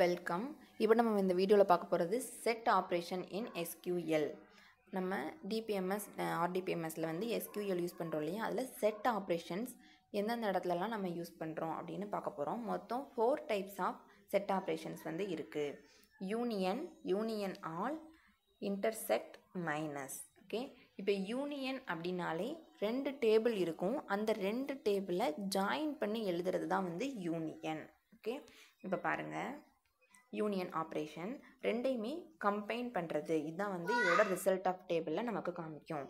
welcome இப்போ நம்ம இந்த வீடியோவில் பார்க்க போகிறது செட் ஆப்ரேஷன் இன் எஸ்கியூஎல் நம்ம டிபிஎம்எஸ் ஆர்டிபிஎம்எஸில் வந்து எஸ்கியூஎல் யூஸ் பண்ணுறோம் இல்லையா அதில் செட் ஆப்ரேஷன்ஸ் எந்தெந்த இடத்துலலாம் நம்ம யூஸ் பண்ணுறோம் அப்படின்னு பார்க்க போகிறோம் மொத்தம் four types of set operations வந்து இருக்குது union union all intersect minus okay இப்போ யூனியன் அப்படின்னாலே ரெண்டு டேபிள் இருக்கும் அந்த ரெண்டு டேபிளை ஜாயின் பண்ணி எழுதுறது தான் வந்து யூனியன் ஓகே இப்போ பாருங்கள் யூனியன் ஆப்ரேஷன் ரெண்டையுமே கம்பைன் பண்ணுறது இதுதான் வந்து இதோட ரிசல்ட் ஆஃப் டேபிளில் நமக்கு காமிக்கும்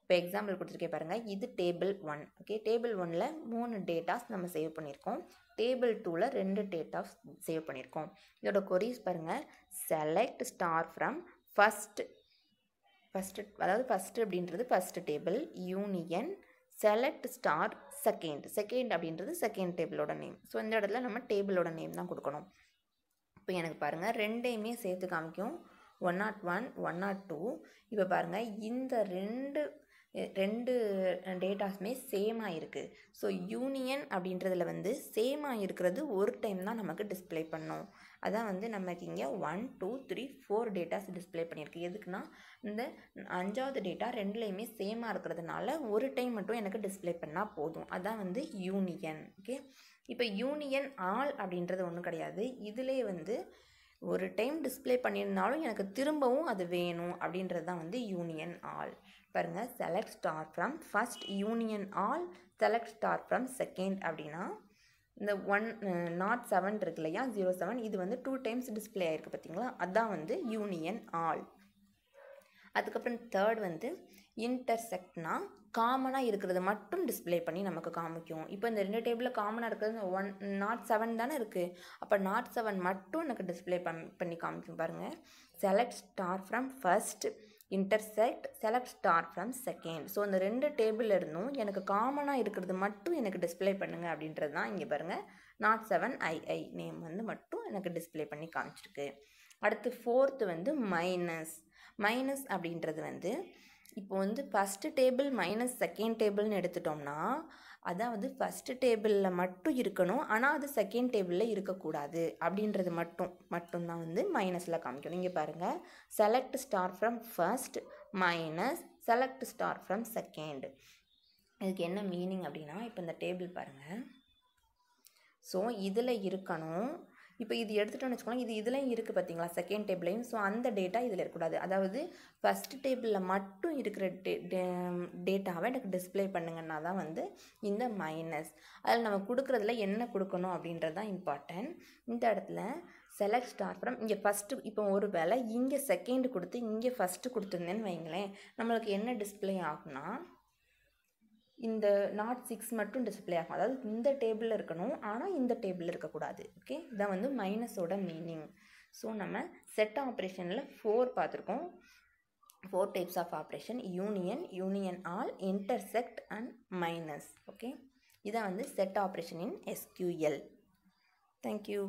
இப்போ எக்ஸாம்பிள் கொடுத்துருக்கே பாருங்கள் இது டேபிள் ஒன் ஓகே டேபிள் ஒனில் மூணு டேட்டாஸ் நம்ம சேவ் பண்ணியிருக்கோம் டேபிள் டூவில் ரெண்டு டேட்டாஸ் சேவ் பண்ணியிருக்கோம் இதோட கொரிஸ் பாருங்கள் select star from first first அதாவது ஃபஸ்ட்டு அப்படின்றது first table union select star second second அப்படின்றது செகண்ட் டேபிளோட நேம் ஸோ இந்த இடத்துல நம்ம டேபிளோட நேம் தான் கொடுக்கணும் இப்போ எனக்கு பாருங்கள் ரெண்டையுமே சேர்த்து காமிக்கும் one not one one not two இப்போ பாருங்கள் இந்த ரெண்டு ரெண்டு டேட்டாஸுமே சேமாக இருக்குது ஸோ யூனியன் அப்படின்றதில் வந்து சேமாக இருக்கிறது ஒரு டைம் தான் நமக்கு டிஸ்பிளே பண்ணோம் அதான் வந்து நமக்கு இங்கே one two three four datas display பண்ணியிருக்கு எதுக்குன்னா இந்த அஞ்சாவது டேட்டா ரெண்டுலேயுமே சேமாக இருக்கிறதுனால ஒரு டைம் மட்டும் எனக்கு டிஸ்பிளே பண்ணால் போதும் அதான் வந்து யூனியன் ஓகே இப்போ யூனியன் ஆல் அப்படின்றது ஒன்றும் கிடையாது இதிலே வந்து ஒரு டைம் டிஸ்பிளே பண்ணியிருந்தாலும் எனக்கு திரும்பவும் அது வேணும் அப்படின்றது தான் வந்து யூனியன் ஆல் பாருங்கள் select star from first union all select star from second அப்படின்னா இந்த ஒன் நாட் செவன் இருக்கு இல்லையா ஜீரோ செவன் இது வந்து டூ டைம்ஸ் டிஸ்பிளே ஆகிருக்கு பார்த்தீங்களா அதுதான் வந்து யூனியன் ஆல் அதுக்கப்புறம் தேர்ட் வந்து இன்டர்செக்ட்னா காமனாக இருக்கிறது மட்டும் டிஸ்பிளே பண்ணி நமக்கு காமிக்கும் இப்போ இந்த ரெண்டு டேபிளில் காமனாக இருக்கிறது ஒன் நாட் செவன் தானே இருக்குது அப்போ நாட் செவன் மட்டும் எனக்கு டிஸ்பிளே பண் பண்ணி காமிக்கும் பாருங்கள் select star from first intersect select star from second so அந்த ரெண்டு டேபிள் இருந்தும் எனக்கு காமனாக இருக்கிறது மட்டும் எனக்கு டிஸ்பிளே பண்ணுங்கள் அப்படின்றது தான் இங்கே பாருங்கள் நாட் செவன் ஐஐ நேம் வந்து மட்டும் எனக்கு டிஸ்பிளே பண்ணி காமிச்சிருக்கு அடுத்து ஃபோர்த்து வந்து மைனஸ் மைனஸ் அப்படின்றது வந்து இப்போ வந்து ஃபஸ்ட்டு டேபிள் மைனஸ் செகண்ட் டேபிள்னு எடுத்துட்டோம்னா அதான் வந்து ஃபஸ்ட்டு டேபிளில் மட்டும் இருக்கணும் ஆனால் அது செகண்ட் டேபிளில் இருக்கக்கூடாது அப்படின்றது மட்டும் மட்டும்தான் வந்து மைனஸில் காமிக்கணும் இங்கே பாருங்கள் select star from first minus select star from second இதுக்கு என்ன மீனிங் அப்படின்னா இப்போ இந்த டேபிள் பாருங்கள் ஸோ இதில் இருக்கணும் இப்போ இது எடுத்துட்டோம்னு வச்சுக்கோங்க இது இதுலேயும் இருக்குது பார்த்தீங்களா செகண்ட் டேபிளையும் ஸோ அந்த டேட்டா இதில் இருக்கக்கூடாது அதாவது ஃபஸ்ட் டேபிளில் மட்டும் இருக்கிற டே டேட்டாவை எனக்கு டிஸ்பிளே பண்ணுங்கன்னா தான் வந்து இந்த மைனஸ் அதில் நம்ம கொடுக்குறதுல என்ன கொடுக்கணும் அப்படின்றது தான் இம்பார்ட்டன்ட் இந்த இடத்துல செலக்ட் ஸ்டார்ட் ஃப்ரம் இங்கே ஃபஸ்ட்டு இப்போ ஒரு வேலை இங்கே செகண்ட் கொடுத்து இங்கே ஃபஸ்ட்டு கொடுத்துருந்தேன்னு வைங்களேன் நம்மளுக்கு என்ன டிஸ்பிளே ஆகுனா இந்த நாட் சிக்ஸ் மட்டும் டிஸ்பிளே ஆகும் அதாவது இந்த டேபிளில் இருக்கணும் ஆனால் இந்த டேபிளில் இருக்கக்கூடாது ஓகே இதான் வந்து மைனஸோட மீனிங் ஸோ நம்ம செட் ஆப்ரேஷனில் ஃபோர் பார்த்துருக்கோம் four types of operation union union all intersect and minus okay இதான் வந்து set operation in SQL thank you